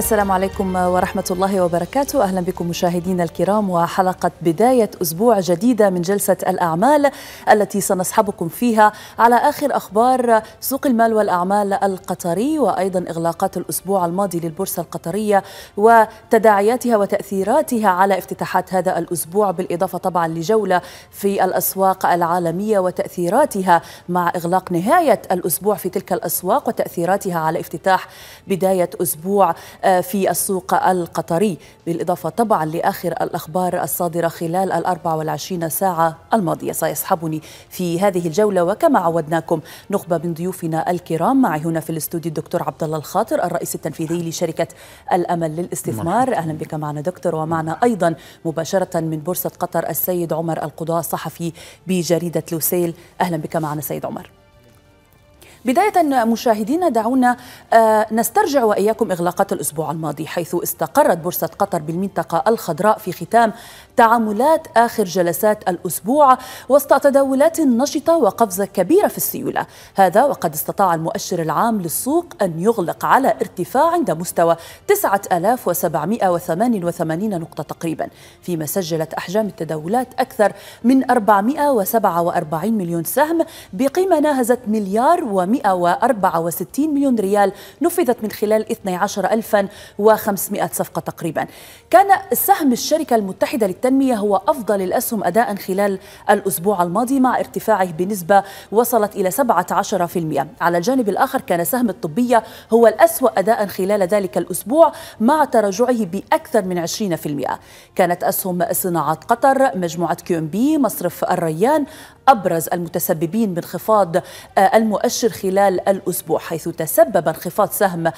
السلام عليكم ورحمة الله وبركاته أهلا بكم مشاهدينا الكرام وحلقة بداية أسبوع جديدة من جلسة الأعمال التي سنصحبكم فيها على آخر أخبار سوق المال والأعمال القطري وأيضا إغلاقات الأسبوع الماضي للبورصة القطرية وتداعياتها وتأثيراتها على افتتاحات هذا الأسبوع بالإضافة طبعا لجولة في الأسواق العالمية وتأثيراتها مع إغلاق نهاية الأسبوع في تلك الأسواق وتأثيراتها على افتتاح بداية أسبوع في السوق القطري بالإضافة طبعا لآخر الأخبار الصادرة خلال الأربع والعشرين ساعة الماضية سيصحبني في هذه الجولة وكما عودناكم نخبة من ضيوفنا الكرام معي هنا في الاستوديو الدكتور عبد الله الخاطر الرئيس التنفيذي لشركة الأمل للاستثمار أهلا بك معنا دكتور ومعنا أيضا مباشرة من بورصة قطر السيد عمر القضاء الصحفي بجريدة لوسيل أهلا بك معنا سيد عمر بداية مشاهدينا دعونا آه، نسترجع وإياكم إغلاقات الأسبوع الماضي حيث استقرت بورصة قطر بالمنطقة الخضراء في ختام تعاملات آخر جلسات الأسبوع وسط تداولات نشطة وقفزة كبيرة في السيولة هذا وقد استطاع المؤشر العام للسوق أن يغلق على ارتفاع عند مستوى 9788 نقطة تقريبا فيما سجلت أحجام التداولات أكثر من 447 مليون سهم بقيمة ناهزت مليار و 164 مليون ريال نفذت من خلال 12500 صفقة تقريبا كان سهم الشركة المتحدة للتنمية هو أفضل الأسهم أداء خلال الأسبوع الماضي مع ارتفاعه بنسبة وصلت إلى 17% على الجانب الآخر كان سهم الطبية هو الأسوأ أداء خلال ذلك الأسبوع مع تراجعه بأكثر من 20% كانت أسهم صناعات قطر مجموعة كيو ام بي مصرف الريان أبرز المتسببين بانخفاض آه، المؤشر خلال الأسبوع حيث تسبب انخفاض سهم آه،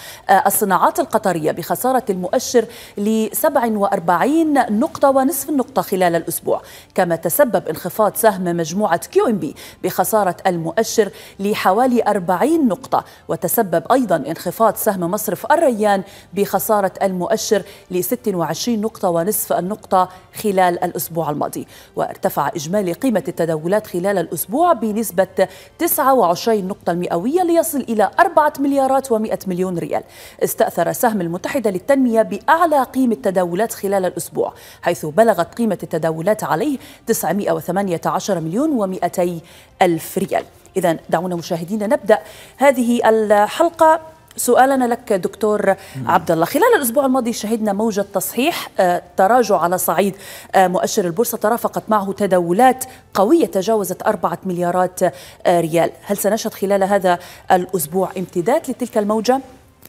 الصناعات القطرية بخسارة المؤشر ل 47 نقطة ونصف النقطة خلال الأسبوع كما تسبب انخفاض سهم مجموعة كيو ام بي بخسارة المؤشر لحوالي 40 نقطة وتسبب أيضا انخفاض سهم مصرف الريان بخسارة المؤشر ل 26 نقطة ونصف النقطة خلال الأسبوع الماضي وارتفع إجمالي قيمة التداولات خلال الأسبوع بنسبة 29 نقطة المئة المئوية ليصل إلى 4 مليارات و100 مليون ريال استأثر سهم المتحدة للتنمية بأعلى قيمة تداولات خلال الأسبوع حيث بلغت قيمة التداولات عليه 918 مليون و200 ألف ريال إذا دعونا مشاهدينا نبدأ هذه الحلقة سؤالنا لك دكتور عبد الله خلال الاسبوع الماضي شهدنا موجه تصحيح آه، تراجع على صعيد آه، مؤشر البورصه ترافقت معه تداولات قويه تجاوزت 4 مليارات آه، ريال هل سنشهد خلال هذا الاسبوع امتداد لتلك الموجه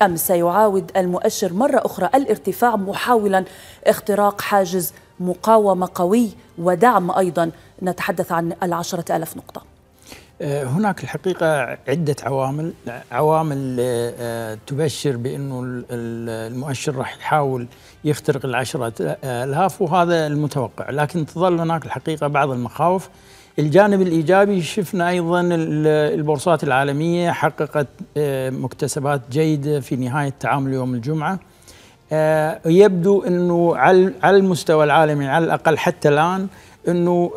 ام سيعاود المؤشر مره اخرى الارتفاع محاولا اختراق حاجز مقاومه قوي ودعم ايضا نتحدث عن العشره الاف نقطه آه، هناك الحقيقة عدة عوامل عوامل آه، آه، تبشر بأنه المؤشر راح يحاول يخترق العشرة ألاف وهذا المتوقع لكن تظل هناك الحقيقة بعض المخاوف الجانب الإيجابي شفنا أيضا البورصات العالمية حققت مكتسبات جيدة في نهاية تعامل يوم الجمعة يبدو أنه على المستوى العالمي على الأقل حتى الآن انه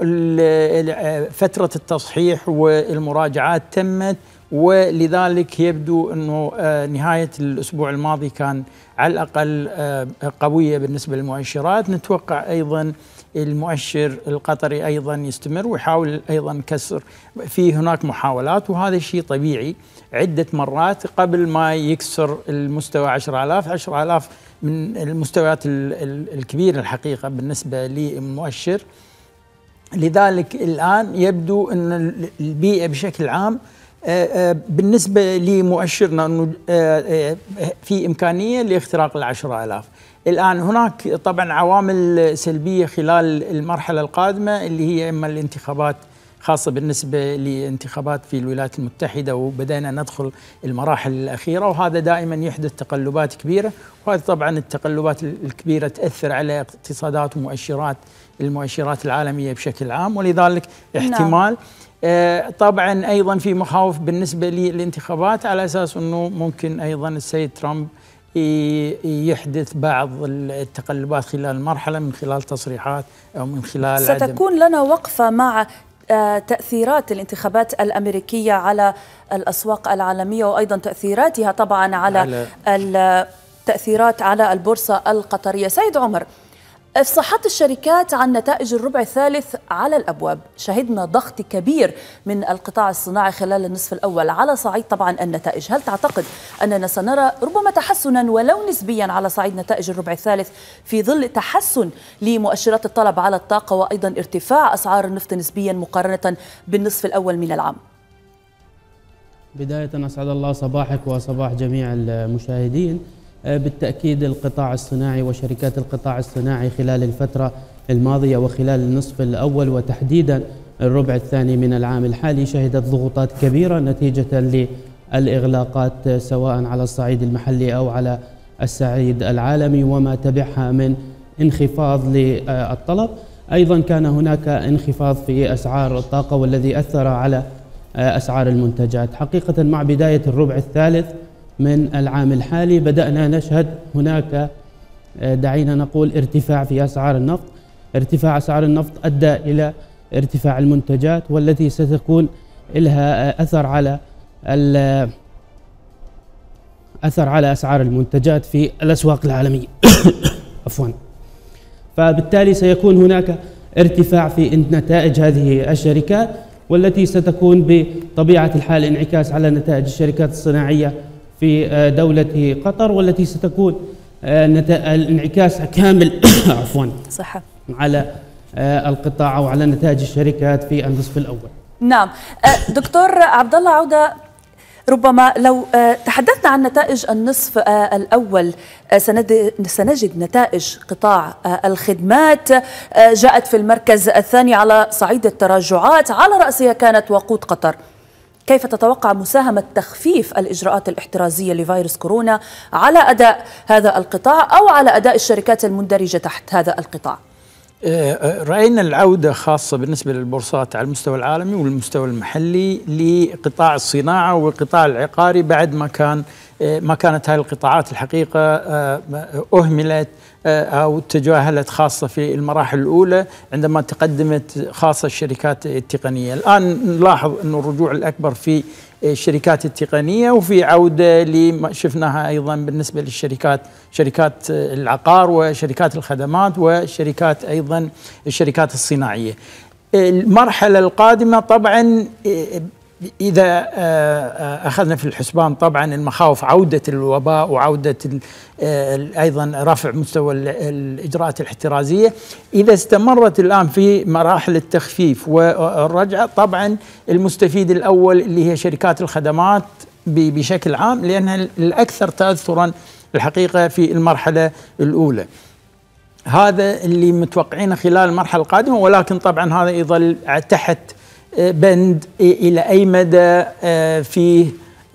فتره التصحيح والمراجعات تمت ولذلك يبدو انه آه، نهايه الاسبوع الماضي كان على الاقل آه، قويه بالنسبه للمؤشرات، نتوقع ايضا المؤشر القطري ايضا يستمر ويحاول ايضا كسر في هناك محاولات وهذا شيء طبيعي عده مرات قبل ما يكسر المستوى 10000 10000 من المستويات الكبيره الحقيقه بالنسبه للمؤشر لذلك الآن يبدو أن البيئة بشكل عام آه، آه، بالنسبة لمؤشرنا أنه آه، في إمكانية لاختراق العشرة ألاف الآن هناك طبعا عوامل سلبية خلال المرحلة القادمة اللي هي إما الانتخابات خاصة بالنسبة لانتخابات في الولايات المتحدة وبدأنا ندخل المراحل الأخيرة وهذا دائما يحدث تقلبات كبيرة وهذه طبعا التقلبات الكبيرة تأثر على اقتصادات ومؤشرات المؤشرات العالمية بشكل عام ولذلك نعم. احتمال نعم. طبعا أيضا في مخاوف بالنسبة للانتخابات على أساس أنه ممكن أيضا السيد ترامب يحدث بعض التقلبات خلال المرحلة من خلال تصريحات أو من خلال ستكون عدم لنا وقفة مع آه، تأثيرات الانتخابات الأمريكية على الأسواق العالمية وأيضا تأثيراتها طبعا على, على التأثيرات على البورصة القطرية سيد عمر أفصحت الشركات عن نتائج الربع الثالث على الأبواب شهدنا ضغط كبير من القطاع الصناعي خلال النصف الأول على صعيد طبعا النتائج هل تعتقد أننا سنرى ربما تحسنا ولو نسبيا على صعيد نتائج الربع الثالث في ظل تحسن لمؤشرات الطلب على الطاقة وأيضا ارتفاع أسعار النفط نسبيا مقارنة بالنصف الأول من العام بداية أسعد الله صباحك وصباح جميع المشاهدين آه، بالتأكيد القطاع الصناعي وشركات القطاع الصناعي خلال الفترة الماضية وخلال النصف الأول وتحديدا الربع الثاني من العام الحالي شهدت ضغوطات كبيرة نتيجة للإغلاقات آه، سواء على الصعيد المحلي أو على الصعيد العالمي وما تبعها من انخفاض للطلب أيضا كان هناك انخفاض في أسعار الطاقة والذي أثر على آه، أسعار المنتجات حقيقة مع بداية الربع الثالث من العام الحالي بدأنا نشهد هناك آه، دعينا نقول ارتفاع في أسعار النفط ارتفاع أسعار النفط أدى إلى ارتفاع المنتجات والتي ستكون لها آه، أثر على آه، أثر على أسعار المنتجات في الأسواق العالمية عفوا فبالتالي سيكون هناك ارتفاع في نتائج هذه الشركات والتي ستكون بطبيعة الحال انعكاس على نتائج الشركات الصناعية في آه، دولة قطر والتي ستكون آه، آه، انعكاسها كامل عفوا صحة على القطاع وعلى نتائج الشركات في النصف الأول نعم دكتور عبد الله عوده ربما لو تحدثنا عن نتائج النصف الأول سنجد نتائج قطاع الخدمات جاءت في المركز الثاني على صعيد التراجعات على رأسها كانت وقود قطر كيف تتوقع مساهمة تخفيف الإجراءات الاحترازية لفيروس كورونا على أداء هذا القطاع أو على أداء الشركات المندرجة تحت هذا القطاع؟ آه، آه، راينا العوده خاصه بالنسبه للبورصات على المستوى العالمي والمستوى المحلي لقطاع الصناعه والقطاع العقاري بعد ما كان آه، ما كانت هذه القطاعات الحقيقه اهملت او تجاهلت خاصه في المراحل الاولى عندما تقدمت خاصه الشركات التقنيه، الان نلاحظ انه الرجوع الاكبر في إيه، الشركات التقنية وفي عودة لما شفناها أيضا بالنسبة للشركات شركات العقار وشركات الخدمات وشركات أيضا الشركات الصناعية المرحلة القادمة طبعا إيه، إذا آه، آه، أخذنا في الحسبان طبعا المخاوف عودة الوباء وعودة آه، أيضا رفع مستوى الإجراءات الاحترازية إذا استمرت الآن في مراحل التخفيف والرجعة طبعا المستفيد الأول اللي هي شركات الخدمات بشكل عام لأنها الأكثر تأثرا الحقيقة في المرحلة الأولى هذا اللي متوقعينه خلال المرحلة القادمة ولكن طبعا هذا يظل تحت بند إلى أي مدى آه، فيه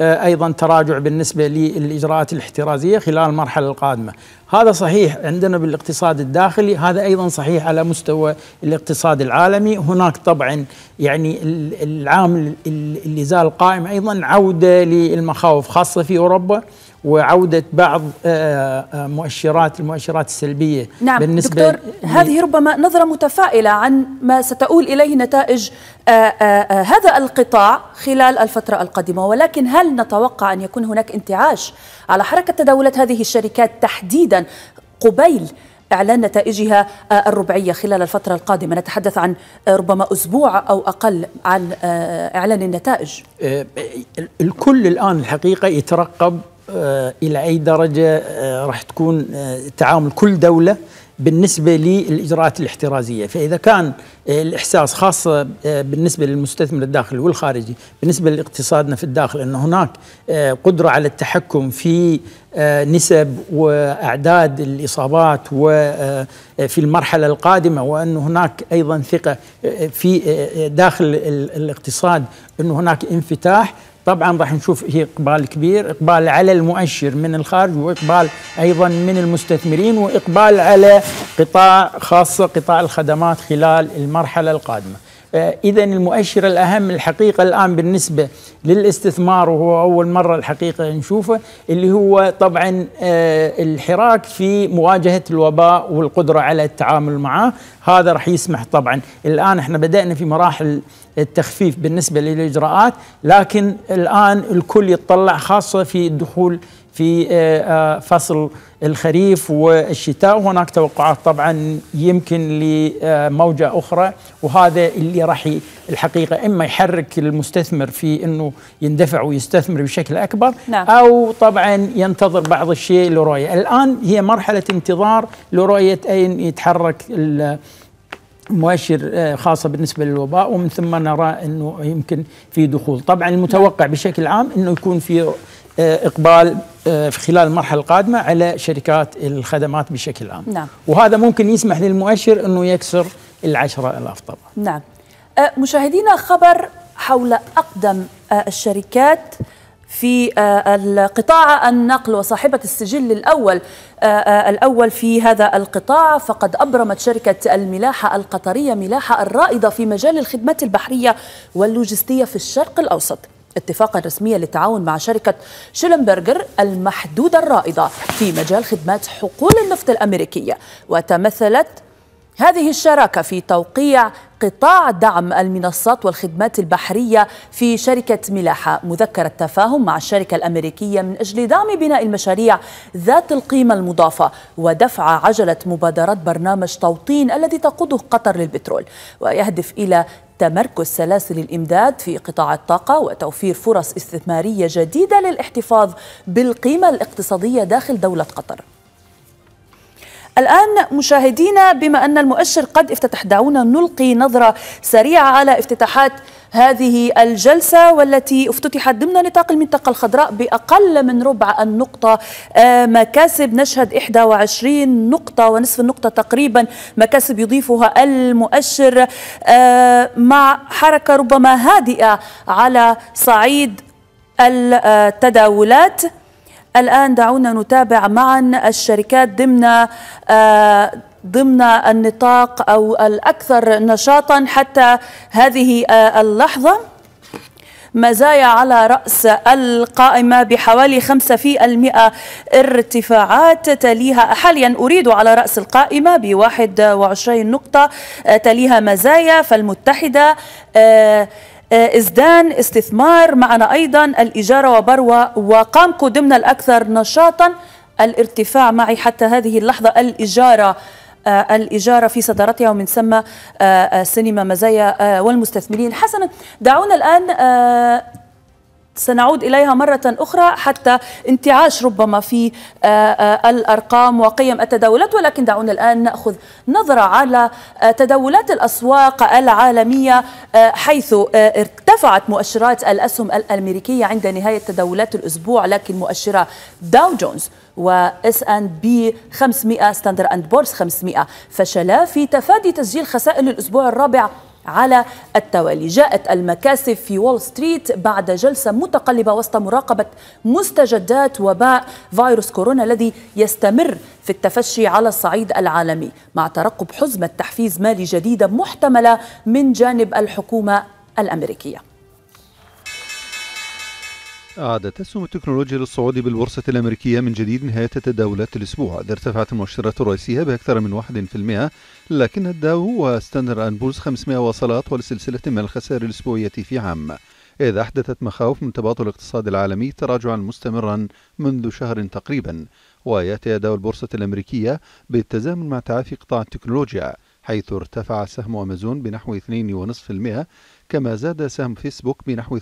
آه، أيضا تراجع بالنسبة للإجراءات الاحترازية خلال المرحلة القادمة هذا صحيح عندنا بالاقتصاد الداخلي هذا أيضا صحيح على مستوى الاقتصاد العالمي هناك طبعا يعني العامل اللي زال قائم أيضا عودة للمخاوف خاصة في أوروبا وعودة بعض آه، آه، مؤشرات المؤشرات السلبية نعم بالنسبة دكتور هذه ربما نظرة متفائلة عن ما ستؤول إليه نتائج آه، هذا القطاع خلال الفترة القادمة ولكن هل نتوقع أن يكون هناك انتعاش على حركة تداولات هذه الشركات تحديدا قبيل إعلان نتائجها الربعية خلال الفترة القادمة نتحدث عن ربما أسبوع أو أقل عن إعلان النتائج الكل الآن الحقيقة يترقب آه، الى اي درجه آه، راح تكون آه، تعامل كل دوله بالنسبه للاجراءات الاحترازيه، فاذا كان الاحساس خاصه بالنسبه للمستثمر الداخلي والخارجي، بالنسبه لاقتصادنا في الداخل ان هناك قدره على التحكم في آه، نسب واعداد الاصابات وفي آه، آه، المرحله القادمه وان هناك ايضا ثقه في داخل الاقتصاد ان هناك انفتاح طبعا راح نشوف هي اقبال كبير اقبال على المؤشر من الخارج واقبال ايضا من المستثمرين واقبال على قطاع خاصه قطاع الخدمات خلال المرحله القادمه آه، إذا المؤشر الأهم الحقيقة الآن بالنسبة للاستثمار وهو أول مرة الحقيقة نشوفه اللي هو طبعا آه، الحراك في مواجهة الوباء والقدرة على التعامل معه هذا راح يسمح طبعا الآن احنا بدأنا في مراحل التخفيف بالنسبة للإجراءات لكن الآن الكل يتطلع خاصة في الدخول في آه، آه، فصل الخريف والشتاء وهناك توقعات طبعا يمكن لموجة أخرى وهذا اللي راح الحقيقة إما يحرك المستثمر في أنه يندفع ويستثمر بشكل أكبر نعم. أو طبعا ينتظر بعض الشيء لرؤية الآن هي مرحلة انتظار لرؤية أين يتحرك مؤشر آه، خاصه بالنسبه للوباء ومن ثم نرى انه يمكن في دخول طبعا المتوقع بشكل عام انه يكون في آه، اقبال آه، في خلال المرحله القادمه على شركات الخدمات بشكل عام نعم. وهذا ممكن يسمح للمؤشر انه يكسر العشرة ألاف طبعا نعم آه، مشاهدينا خبر حول أقدم الشركات في القطاع النقل وصاحبة السجل الأول الأول في هذا القطاع فقد أبرمت شركة الملاحة القطرية ملاحة الرائدة في مجال الخدمات البحرية واللوجستية في الشرق الأوسط اتفاقا رسميا للتعاون مع شركة شيلنبرجر المحدودة الرائدة في مجال خدمات حقول النفط الأمريكية وتمثلت هذه الشراكة في توقيع قطاع دعم المنصات والخدمات البحرية في شركة ملاحة مذكرة تفاهم مع الشركة الأمريكية من أجل دعم بناء المشاريع ذات القيمة المضافة ودفع عجلة مبادرات برنامج توطين الذي تقوده قطر للبترول ويهدف إلى تمركز سلاسل الإمداد في قطاع الطاقة وتوفير فرص استثمارية جديدة للاحتفاظ بالقيمة الاقتصادية داخل دولة قطر الآن مشاهدينا بما أن المؤشر قد افتتح دعونا نلقي نظرة سريعة على افتتاحات هذه الجلسة والتي افتتحت ضمن نطاق المنطقة الخضراء بأقل من ربع النقطة آه، مكاسب نشهد 21 نقطة ونصف النقطة تقريبا مكاسب يضيفها المؤشر آه، مع حركة ربما هادئة على صعيد التداولات الآن دعونا نتابع معا الشركات ضمن آه، ضمن النطاق أو الأكثر نشاطا حتى هذه آه، اللحظة مزايا على رأس القائمة بحوالي 5% ارتفاعات تليها حاليا أريد على رأس القائمة ب 21 نقطة آه، تليها مزايا فالمتحدة آه، ازدان استثمار معنا أيضا الإجارة وبروة وقامكو ضمن الأكثر نشاطا الارتفاع معي حتى هذه اللحظة الإجارة آه، الإجارة في صدارتها ومن ثم آه، آه، سينما مزايا والمستثمرين حسنا دعونا الآن سنعود إليها مرة أخرى حتى انتعاش ربما في آه، آه، الأرقام وقيم التداولات ولكن دعونا الآن نأخذ نظرة على آه، تداولات الأسواق العالمية حيث ارتفعت مؤشرات الأسهم الأمريكية عند نهاية تداولات الأسبوع لكن مؤشرة داو جونز و اس ان بي 500 ستاندر اند بورس 500 فشلا في تفادي تسجيل خسائر الأسبوع الرابع على التوالي جاءت المكاسب في وول ستريت بعد جلسة متقلبة وسط مراقبة مستجدات وباء فيروس كورونا الذي يستمر في التفشي على الصعيد العالمي مع ترقب حزمة تحفيز مالي جديدة محتملة من جانب الحكومة الأمريكية أعاد أسهم التكنولوجيا للصعود بالبورصة الأمريكية من جديد نهاية تداولات الأسبوع إذ ارتفعت المؤشرات الرئيسية بأكثر من 1% لكن الداو وستاندر أند بولز 500 وصلات ولسلسلة من الخسائر الأسبوعية في عام إذ أحدثت مخاوف من تباطؤ الاقتصاد العالمي تراجعا مستمرا منذ شهر تقريبا ويأتي أداء البورصة الأمريكية بالتزامن مع تعافي قطاع التكنولوجيا حيث ارتفع سهم أمازون بنحو 2.5% كما زاد سهم فيسبوك بنحو 2%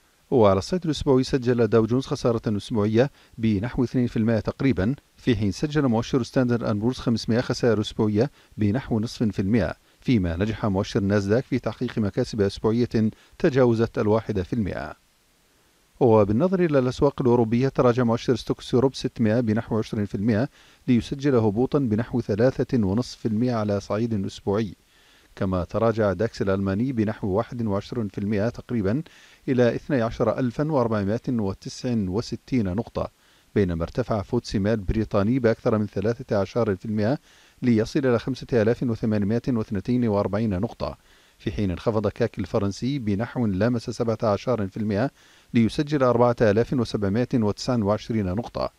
وعلى الصعيد الأسبوعي سجل داو جونز خسارة أسبوعية بنحو 2% تقريبا في حين سجل مؤشر ستاندرد أند بورز 500 خسائر أسبوعية بنحو نصف في المئة فيما نجح مؤشر ناسداك في تحقيق مكاسب أسبوعية تجاوزت الواحدة في المئة وبالنظر إلى الأسواق الأوروبية تراجع مؤشر ستوكس يوروب 600 بنحو 20% ليسجل هبوطا بنحو 3.5% على صعيد أسبوعي كما تراجع داكس الألماني بنحو 21% تقريبا إلى 12469 نقطة بينما ارتفع فوتسي مال بريطاني بأكثر من 13% ليصل إلى 5842 نقطة في حين انخفض كاك الفرنسي بنحو لامس 17% ليسجل 4729 نقطة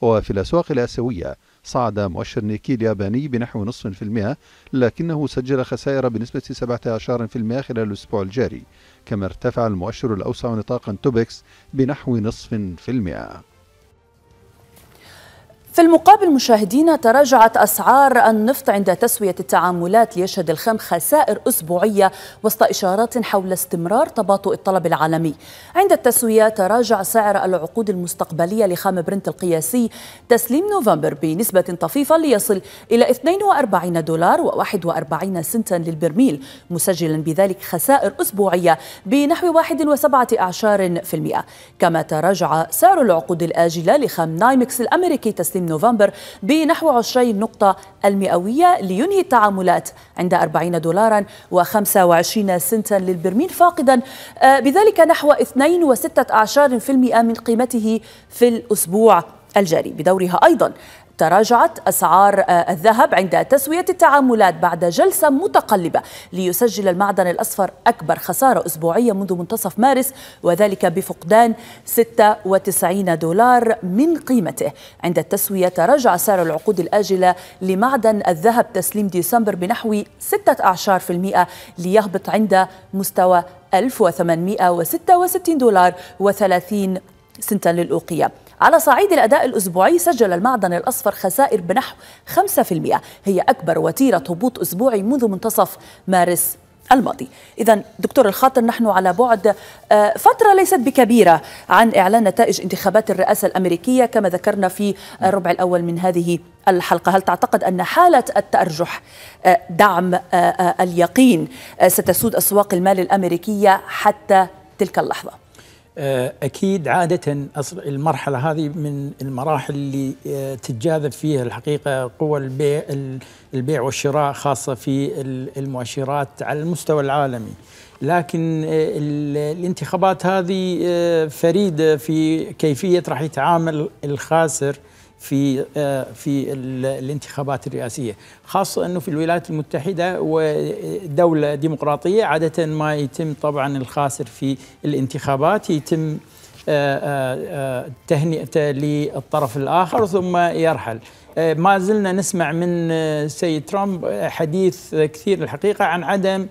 وفي الأسواق الآسيوية صعد مؤشر نيكي الياباني بنحو نصف في المئة لكنه سجل خسائر بنسبة 17% خلال الأسبوع الجاري كما ارتفع المؤشر الأوسع نطاقا توبكس بنحو نصف في المئة في المقابل مشاهدينا تراجعت أسعار النفط عند تسوية التعاملات ليشهد الخام خسائر أسبوعية وسط إشارات حول استمرار تباطؤ الطلب العالمي عند التسوية تراجع سعر العقود المستقبلية لخام برنت القياسي تسليم نوفمبر بنسبة طفيفة ليصل إلى 42 دولار و41 سنتا للبرميل مسجلا بذلك خسائر أسبوعية بنحو 1.7 كما تراجع سعر العقود الآجلة لخام نايمكس الأمريكي تسليم من نوفمبر بنحو 20 نقطة المئوية لينهي التعاملات عند 40 دولارا و25 سنتا للبرميل فاقدا آه، بذلك نحو 2.6% من قيمته في الأسبوع الجاري بدورها أيضا تراجعت أسعار آه، الذهب عند تسوية التعاملات بعد جلسة متقلبة ليسجل المعدن الأصفر أكبر خسارة أسبوعية منذ منتصف مارس وذلك بفقدان 96 دولار من قيمته عند التسوية تراجع سعر العقود الآجلة لمعدن الذهب تسليم ديسمبر بنحو 16% ليهبط عند مستوى 1866 دولار و30 سنتا للأوقية على صعيد الأداء الأسبوعي سجل المعدن الأصفر خسائر بنحو 5% هي أكبر وتيرة هبوط أسبوعي منذ منتصف مارس الماضي إذا دكتور الخاطر نحن على بعد آه، فترة ليست بكبيرة عن إعلان نتائج انتخابات الرئاسة الأمريكية كما ذكرنا في الربع الأول من هذه الحلقة هل تعتقد أن حالة التأرجح آه، دعم آه، اليقين ستسود أسواق المال الأمريكية حتى تلك اللحظة؟ آه، اكيد عاده المرحله هذه من المراحل اللي آه، تتجاذب فيها الحقيقه قوى البيع البيع والشراء خاصه في المؤشرات على المستوى العالمي لكن آه، الانتخابات هذه فريده في كيفيه راح يتعامل الخاسر في آه، في الانتخابات الرئاسيه خاصه انه في الولايات المتحده ودوله ديمقراطيه عاده ما يتم طبعا الخاسر في الانتخابات يتم آه، آه، تهنئته للطرف الاخر ثم يرحل ما زلنا نسمع من السيد ترامب حديث كثير الحقيقه عن عدم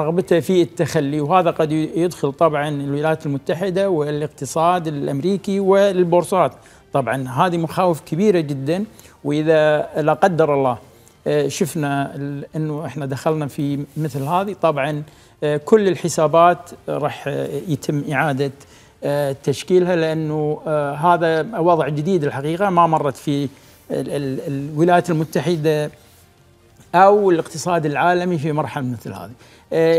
رغبته في التخلي وهذا قد يدخل طبعا الولايات المتحده والاقتصاد الامريكي والبورصات طبعا هذه مخاوف كبيره جدا واذا لا قدر الله آه، شفنا انه احنا دخلنا في مثل هذه طبعا آه، كل الحسابات راح آه، يتم اعاده تشكيلها لانه هذا وضع جديد الحقيقه ما مرت في الولايات المتحده او الاقتصاد العالمي في مرحله مثل هذه.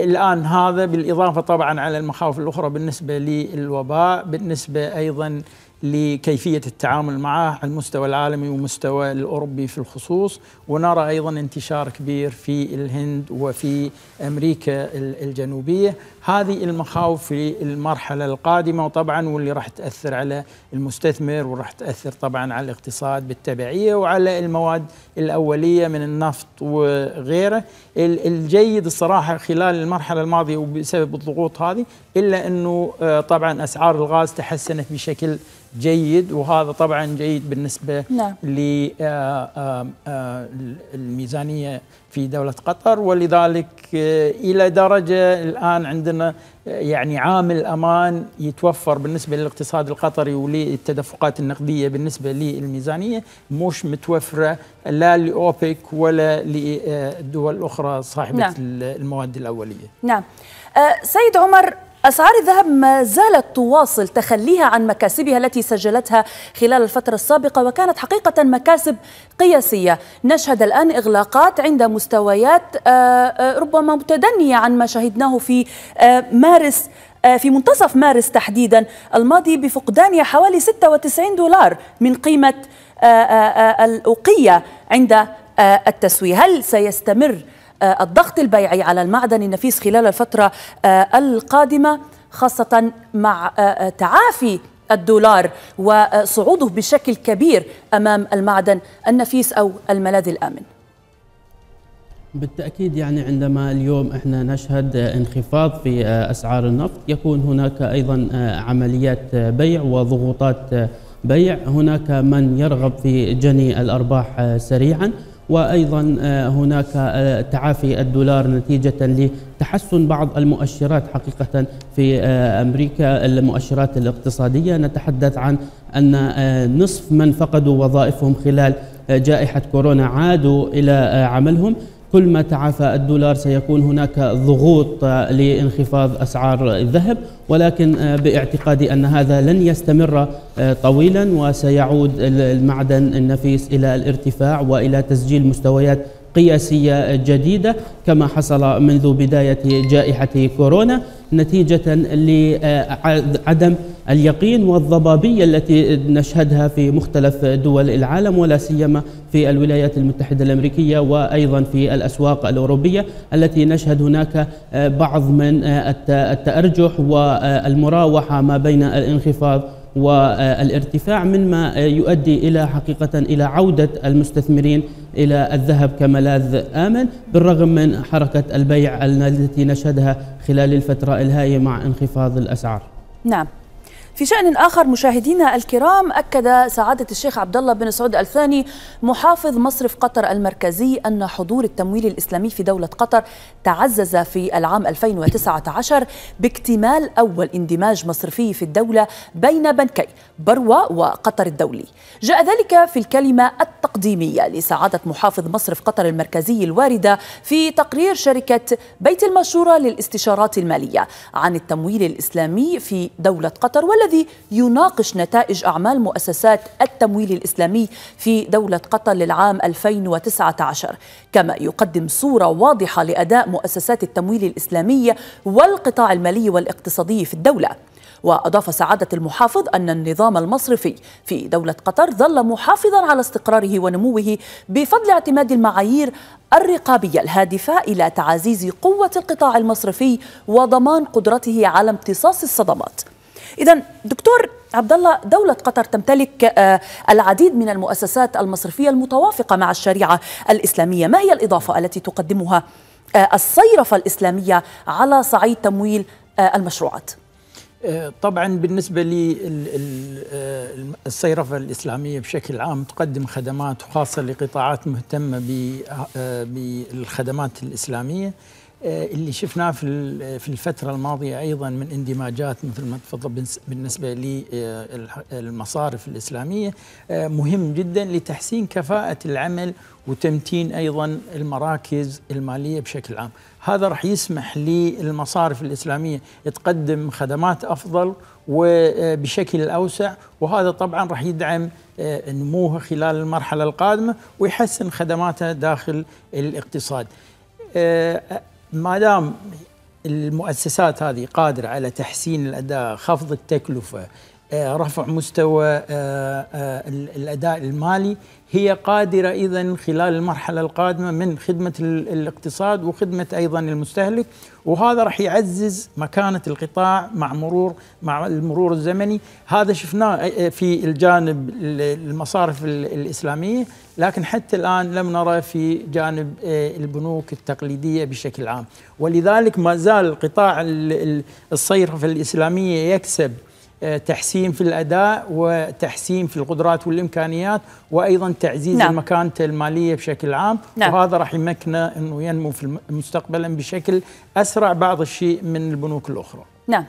الان هذا بالاضافه طبعا على المخاوف الاخرى بالنسبه للوباء، بالنسبه ايضا لكيفية التعامل معه على المستوى العالمي ومستوى الأوروبي في الخصوص ونرى أيضا انتشار كبير في الهند وفي أمريكا الجنوبية هذه المخاوف في المرحلة القادمة وطبعا واللي راح تأثر على المستثمر وراح تأثر طبعا على الاقتصاد بالتبعية وعلى المواد الأولية من النفط وغيره الجيد الصراحة خلال المرحلة الماضية وبسبب الضغوط هذه إلا أنه آه، طبعا أسعار الغاز تحسنت بشكل جيد وهذا طبعا جيد بالنسبة نعم. للميزانية آه، آه، في دولة قطر ولذلك آه، إلى درجة الآن عندنا آه، يعني عامل أمان يتوفر بالنسبة للاقتصاد القطري وللتدفقات النقدية بالنسبة للميزانية مش متوفرة لا لأوبك ولا لدول أخرى صاحبة نعم. المواد الأولية نعم آه، سيد عمر أسعار الذهب ما زالت تواصل تخليها عن مكاسبها التي سجلتها خلال الفترة السابقة وكانت حقيقة مكاسب قياسية نشهد الآن إغلاقات عند مستويات آه، آه، ربما متدنية عن ما شهدناه في آه، مارس في منتصف مارس تحديدا الماضي بفقدان حوالي 96 دولار من قيمة الأوقية عند التسوية هل سيستمر آه، الضغط البيعي على المعدن النفيس خلال الفترة آه، القادمة خاصة مع آه، تعافي الدولار وصعوده بشكل كبير أمام المعدن النفيس أو الملاذ الآمن بالتأكيد يعني عندما اليوم احنا نشهد انخفاض في أسعار النفط يكون هناك أيضا عمليات بيع وضغوطات بيع هناك من يرغب في جني الأرباح سريعا وايضا آه، هناك آه، تعافي الدولار نتيجه لتحسن بعض المؤشرات حقيقه في آه، امريكا المؤشرات الاقتصاديه نتحدث عن ان نصف من فقدوا وظائفهم خلال جائحه كورونا عادوا الى عملهم كل ما تعافى الدولار سيكون هناك ضغوط لانخفاض اسعار الذهب ولكن آه، باعتقادي ان هذا لن يستمر آه، طويلا وسيعود المعدن النفيس الى الارتفاع والى تسجيل مستويات قياسيه جديده كما حصل منذ بدايه جائحه كورونا نتيجة لعدم اليقين والضبابية التي نشهدها في مختلف دول العالم ولا سيما في الولايات المتحدة الأمريكية وأيضا في الأسواق الأوروبية التي نشهد هناك بعض من التأرجح والمراوحة ما بين الانخفاض والارتفاع مما يؤدي إلى حقيقة إلى عودة المستثمرين إلى الذهب كملاذ آمن بالرغم من حركة البيع التي نشهدها خلال الفترة الهائلة مع انخفاض الأسعار نعم في شأن آخر مشاهدينا الكرام أكد سعادة الشيخ عبد الله بن سعود الثاني محافظ مصرف قطر المركزي أن حضور التمويل الإسلامي في دولة قطر تعزز في العام 2019 باكتمال أول اندماج مصرفي في الدولة بين بنكي بروة وقطر الدولي جاء ذلك في الكلمة التقديمية لسعادة محافظ مصرف قطر المركزي الواردة في تقرير شركة بيت المشورة للاستشارات المالية عن التمويل الإسلامي في دولة قطر والذي الذي يناقش نتائج أعمال مؤسسات التمويل الإسلامي في دولة قطر للعام 2019 كما يقدم صورة واضحة لأداء مؤسسات التمويل الإسلامية والقطاع المالي والاقتصادي في الدولة وأضاف سعادة المحافظ أن النظام المصرفي في دولة قطر ظل محافظا على استقراره ونموه بفضل اعتماد المعايير الرقابية الهادفة إلى تعزيز قوة القطاع المصرفي وضمان قدرته على امتصاص الصدمات اذا دكتور عبد الله دولة قطر تمتلك آه، العديد من المؤسسات المصرفية المتوافقة مع الشريعة الإسلامية ما هي الإضافة التي تقدمها آه، الصيرفة الإسلامية على صعيد تمويل آه، المشروعات طبعا بالنسبة للصيرفة الإسلامية بشكل عام تقدم خدمات خاصة لقطاعات مهتمة بالخدمات الإسلامية آه، اللي شفناه في في الفتره الماضيه ايضا من اندماجات مثل ما تفضل بالنسبه للمصارف آه، الاسلاميه آه، مهم جدا لتحسين كفاءه العمل وتمتين ايضا المراكز الماليه بشكل عام، هذا راح يسمح للمصارف الاسلاميه تقدم خدمات افضل وبشكل اوسع وهذا طبعا راح يدعم نموها خلال المرحله القادمه ويحسن خدماتها داخل الاقتصاد. ما دام المؤسسات هذه قادره على تحسين الاداء، خفض التكلفه، آه، رفع مستوى آه، آه، الاداء المالي، هي قادره اذا خلال المرحله القادمه من خدمه الاقتصاد وخدمه ايضا المستهلك وهذا راح يعزز مكانه القطاع مع مرور مع المرور الزمني هذا شفناه في الجانب المصارف الاسلاميه لكن حتى الان لم نرى في جانب البنوك التقليديه بشكل عام ولذلك ما زال قطاع الصيرفه الاسلاميه يكسب آه، تحسين في الاداء وتحسين في القدرات والامكانيات وايضا تعزيز نعم. المكانه الماليه بشكل عام نعم. وهذا راح يمكنه انه ينمو في مستقبلا بشكل اسرع بعض الشيء من البنوك الاخرى. نعم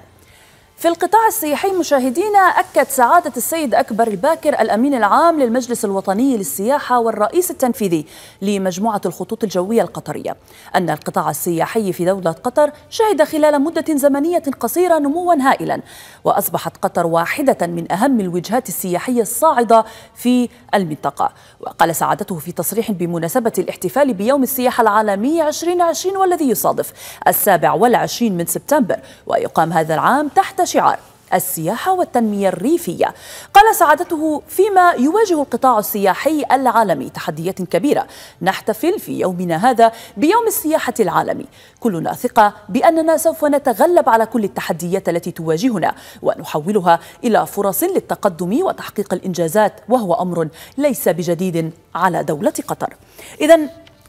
في القطاع السياحي مشاهدينا أكد سعادة السيد أكبر الباكر الأمين العام للمجلس الوطني للسياحة والرئيس التنفيذي لمجموعة الخطوط الجوية القطرية أن القطاع السياحي في دولة قطر شهد خلال مدة زمنية قصيرة نموا هائلا وأصبحت قطر واحدة من أهم الوجهات السياحية الصاعدة في المنطقة وقال سعادته في تصريح بمناسبة الاحتفال بيوم السياحة العالمي 2020 والذي يصادف السابع والعشرين من سبتمبر ويقام هذا العام تحت شعار السياحة والتنمية الريفية قال سعادته فيما يواجه القطاع السياحي العالمي تحديات كبيرة نحتفل في يومنا هذا بيوم السياحة العالمي كلنا ثقة بأننا سوف نتغلب على كل التحديات التي تواجهنا ونحولها إلى فرص للتقدم وتحقيق الإنجازات وهو أمر ليس بجديد على دولة قطر إذا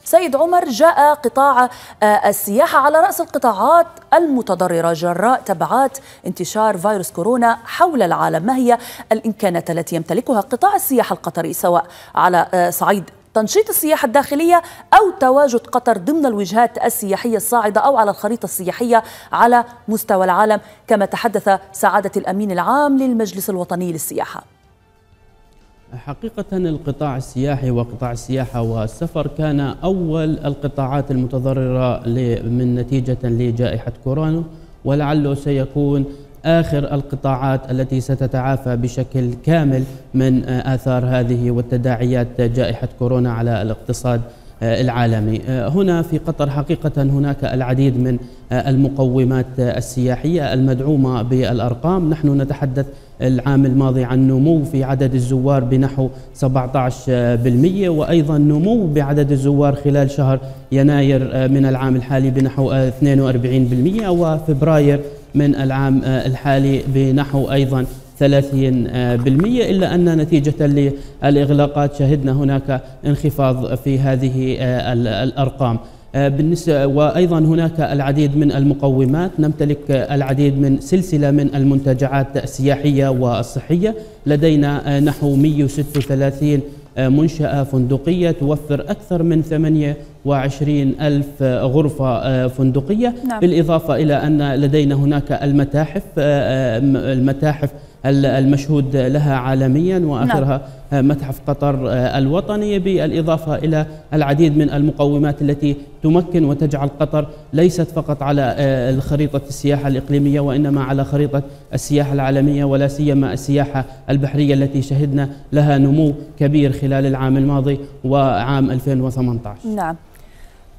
سيد عمر جاء قطاع آه، السياحة على رأس القطاعات المتضررة جراء تبعات انتشار فيروس كورونا حول العالم ما هي الإمكانات التي يمتلكها قطاع السياحة القطري سواء على آه، صعيد تنشيط السياحة الداخلية أو تواجد قطر ضمن الوجهات السياحية الصاعدة أو على الخريطة السياحية على مستوى العالم كما تحدث سعادة الأمين العام للمجلس الوطني للسياحة حقيقة القطاع السياحي وقطاع السياحة والسفر كان أول القطاعات المتضررة من نتيجة لجائحة كورونا ولعله سيكون آخر القطاعات التي ستتعافى بشكل كامل من آه، آثار هذه والتداعيات جائحة كورونا على الاقتصاد آه، العالمي آه، هنا في قطر حقيقة هناك العديد من المقومات السياحية المدعومة بالأرقام نحن نتحدث العام الماضي عن نمو في عدد الزوار بنحو 17% وأيضا نمو بعدد الزوار خلال شهر يناير آه، من العام الحالي بنحو 42% آه، وفبراير من العام آه، الحالي بنحو أيضا 30% إلا أن نتيجة للإغلاقات شهدنا هناك انخفاض في هذه الأرقام آه، بالنسبة وأيضا هناك العديد من المقومات نمتلك العديد من سلسلة من المنتجعات السياحية والصحية لدينا آه، نحو 136 آه، منشأة فندقية توفر أكثر من 28 ألف غرفة فندقية نعم. بالإضافة إلى أن لدينا هناك المتاحف المتاحف المشهود لها عالميا واخرها نعم. متحف قطر الوطني بالاضافه الى العديد من المقومات التي تمكن وتجعل قطر ليست فقط على آه، خريطه السياحه الاقليميه وانما على خريطه السياحه العالميه ولا سيما السياحه البحريه التي شهدنا لها نمو كبير خلال العام الماضي وعام 2018 نعم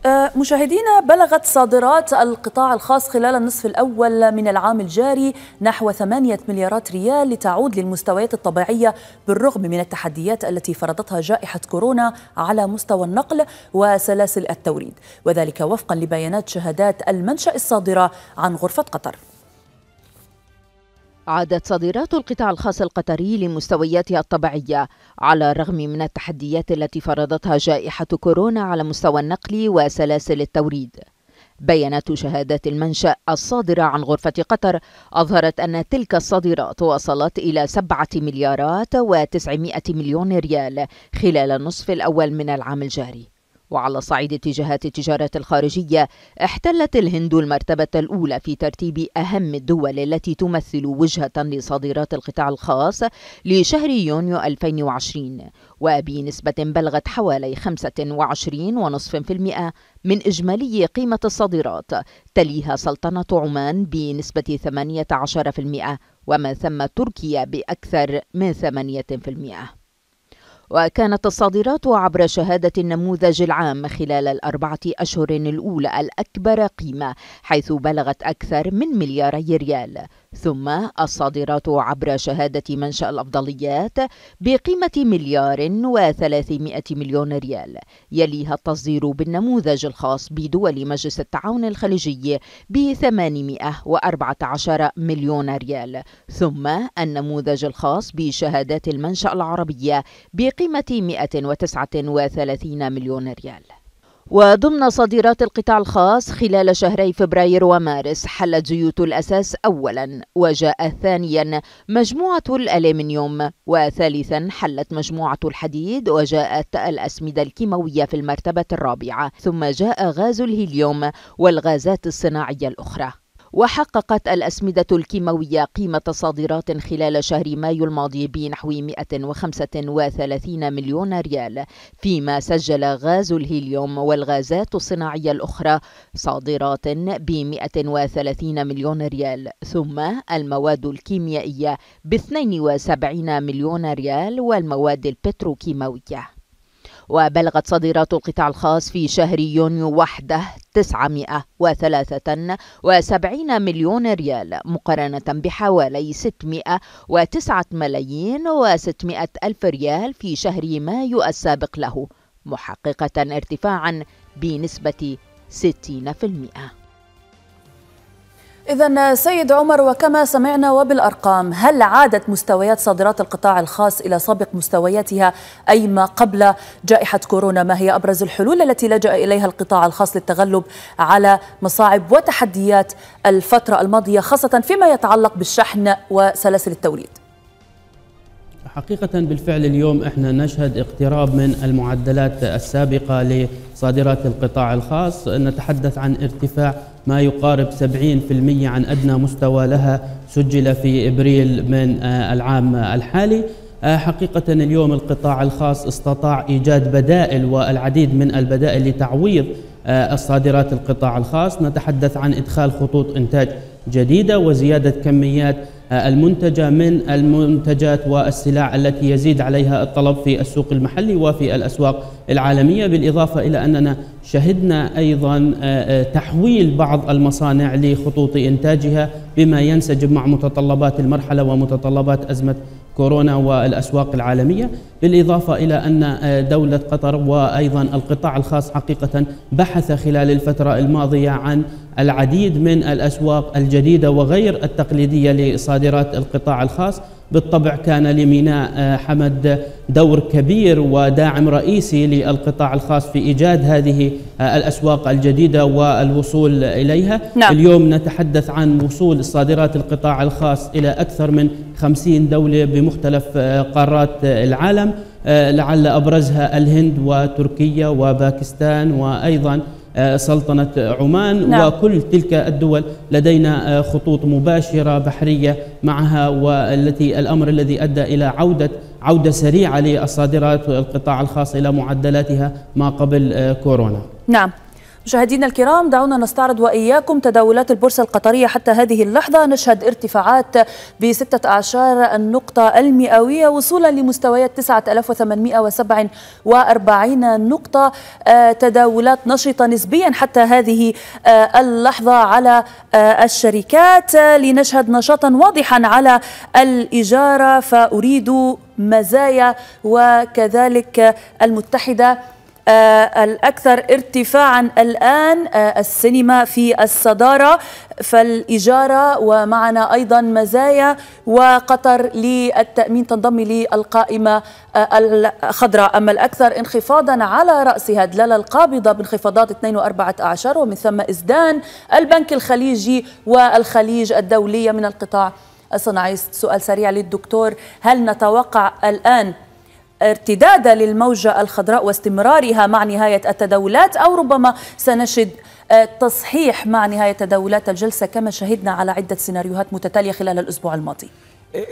أه، مشاهدينا بلغت صادرات القطاع الخاص خلال النصف الأول من العام الجاري نحو ثمانية مليارات ريال لتعود للمستويات الطبيعية بالرغم من التحديات التي فرضتها جائحة كورونا على مستوى النقل وسلاسل التوريد وذلك وفقا لبيانات شهادات المنشأ الصادرة عن غرفة قطر عادت صادرات القطاع الخاص القطري لمستوياتها الطبيعية على الرغم من التحديات التي فرضتها جائحة كورونا على مستوى النقل وسلاسل التوريد بيانات شهادات المنشأ الصادرة عن غرفة قطر أظهرت أن تلك الصادرات وصلت إلى 7 مليارات و900 مليون ريال خلال النصف الأول من العام الجاري وعلى صعيد اتجاهات التجارة الخارجية احتلت الهند المرتبة الأولى في ترتيب أهم الدول التي تمثل وجهة لصادرات القطاع الخاص لشهر يونيو 2020 وبنسبة بلغت حوالي 25.5% من إجمالي قيمة الصادرات تليها سلطنة عمان بنسبة 18% وما ثم تركيا بأكثر من 8% وكانت الصادرات عبر شهادة النموذج العام خلال الأربعة أشهر الأولى الأكبر قيمة حيث بلغت أكثر من ملياري ريال ثم الصادرات عبر شهادة منشأ الأفضليات بقيمة مليار وثلاثمائة مليون ريال يليها التصدير بالنموذج الخاص بدول مجلس التعاون الخليجي بثمانمائة وأربعة عشر مليون ريال ثم النموذج الخاص بشهادات المنشأ العربية بقيمة 139 مليون ريال وضمن صادرات القطاع الخاص خلال شهري فبراير ومارس حلت زيوت الأساس أولا وجاء ثانيا مجموعة الألمنيوم وثالثا حلت مجموعة الحديد وجاءت الأسمدة الكيماوية في المرتبة الرابعة ثم جاء غاز الهيليوم والغازات الصناعية الأخرى وحققت الأسمدة الكيماوية قيمة صادرات خلال شهر مايو الماضي بنحو 135 مليون ريال فيما سجل غاز الهيليوم والغازات الصناعية الأخرى صادرات ب 130 مليون ريال ثم المواد الكيميائية ب 72 مليون ريال والمواد البتروكيماوية وبلغت صادرات القطاع الخاص في شهر يونيو وحده 973 مليون ريال مقارنة بحوالي 609 ملايين و600 ألف ريال في شهر مايو السابق له محققة ارتفاعا بنسبة 60% إذا سيد عمر وكما سمعنا وبالأرقام هل عادت مستويات صادرات القطاع الخاص إلى سابق مستوياتها أي ما قبل جائحة كورونا ما هي أبرز الحلول التي لجأ إليها القطاع الخاص للتغلب على مصاعب وتحديات الفترة الماضية خاصة فيما يتعلق بالشحن وسلاسل التوريد حقيقة بالفعل اليوم احنا نشهد اقتراب من المعدلات السابقة لصادرات القطاع الخاص نتحدث عن ارتفاع ما يقارب 70% عن أدنى مستوى لها سجل في إبريل من آه، العام الحالي آه، حقيقة اليوم القطاع الخاص استطاع إيجاد بدائل والعديد من البدائل لتعويض آه، الصادرات القطاع الخاص نتحدث عن إدخال خطوط إنتاج جديدة وزيادة كميات آه، المنتجة من المنتجات والسلع التي يزيد عليها الطلب في السوق المحلي وفي الأسواق العالمية بالإضافة إلى أننا شهدنا أيضا آه، آه، تحويل بعض المصانع لخطوط إنتاجها بما ينسجم مع متطلبات المرحلة ومتطلبات أزمة كورونا والأسواق العالمية بالإضافة إلى أن دولة قطر وأيضا القطاع الخاص حقيقة بحث خلال الفترة الماضية عن العديد من الأسواق الجديدة وغير التقليدية لصادرات القطاع الخاص بالطبع كان لميناء آه، حمد دور كبير وداعم رئيسي للقطاع الخاص في إيجاد هذه آه، الأسواق الجديدة والوصول إليها نعم. اليوم نتحدث عن وصول صادرات القطاع الخاص إلى أكثر من 50 دولة بمختلف آه، قارات العالم لعل أبرزها الهند وتركيا وباكستان وأيضا آه، سلطنة عمان نعم. وكل تلك الدول لدينا آه، خطوط مباشرة بحرية معها والتي الأمر الذي أدى إلى عودة عودة سريعة للصادرات والقطاع الخاص إلى معدلاتها ما قبل آه، كورونا نعم مشاهدينا الكرام دعونا نستعرض واياكم تداولات البورصه القطريه حتى هذه اللحظه نشهد ارتفاعات بسته اعشار النقطه المئويه وصولا لمستويات 9847 نقطه آه، تداولات نشطه نسبيا حتى هذه آه، اللحظه على آه، الشركات لنشهد نشاطا واضحا على الاجاره فاريد مزايا وكذلك المتحده آه، الأكثر ارتفاعا الآن آه، السينما في الصدارة فالإجارة ومعنا أيضا مزايا وقطر للتأمين تنضم للقائمة آه، الخضراء أما الأكثر انخفاضا على رأسها دلالة القابضة بانخفاضات 2.14 ومن ثم إزدان البنك الخليجي والخليج الدولية من القطاع الصناعي سؤال سريع للدكتور هل نتوقع الآن ارتدادا للموجة الخضراء واستمرارها مع نهاية التداولات أو ربما سنشد آه، تصحيح مع نهاية تداولات الجلسة كما شهدنا على عدة سيناريوهات متتالية خلال الأسبوع الماضي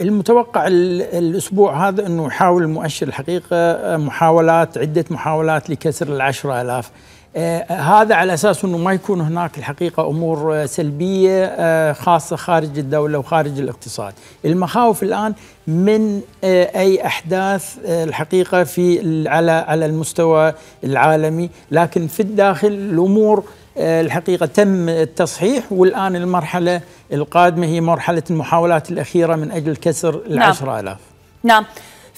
المتوقع الأسبوع هذا أنه يحاول المؤشر الحقيقة آه، محاولات عدة محاولات لكسر العشرة ألاف آه، هذا على اساس انه ما يكون هناك الحقيقه امور آه، سلبيه آه، خاصه خارج الدوله وخارج الاقتصاد. المخاوف الان من اي احداث الحقيقه في على على المستوى العالمي، لكن في الداخل الامور الحقيقه تم التصحيح والان المرحله القادمه هي مرحله المحاولات الاخيره من اجل كسر ال 10000. نعم. نعم.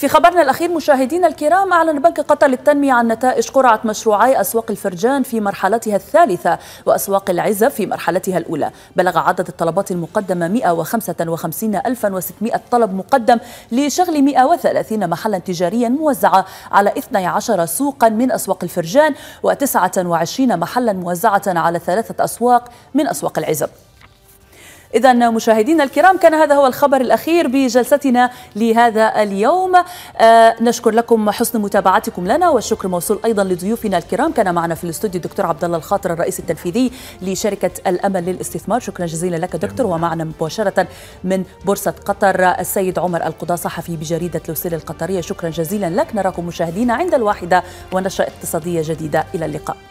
في خبرنا الأخير مشاهدينا الكرام أعلن بنك قطر للتنمية عن نتائج قرعة مشروعي أسواق الفرجان في مرحلتها الثالثة وأسواق العزة في مرحلتها الأولى بلغ عدد الطلبات المقدمة 155600 طلب مقدم لشغل 130 محلا تجاريا موزعة على 12 سوقا من أسواق الفرجان و29 محلا موزعة على ثلاثة أسواق من أسواق العزب إذا مشاهدينا الكرام كان هذا هو الخبر الأخير بجلستنا لهذا اليوم آه نشكر لكم حسن متابعتكم لنا والشكر موصول أيضا لضيوفنا الكرام كان معنا في الاستوديو الدكتور عبد الله الخاطر الرئيس التنفيذي لشركة الأمل للاستثمار شكرا جزيلا لك دكتور ومعنا مباشرة من بورصة قطر السيد عمر القضاء صحفي بجريدة لوسيل القطرية شكرا جزيلا لك نراكم مشاهدينا عند الواحدة ونشرة اقتصادية جديدة إلى اللقاء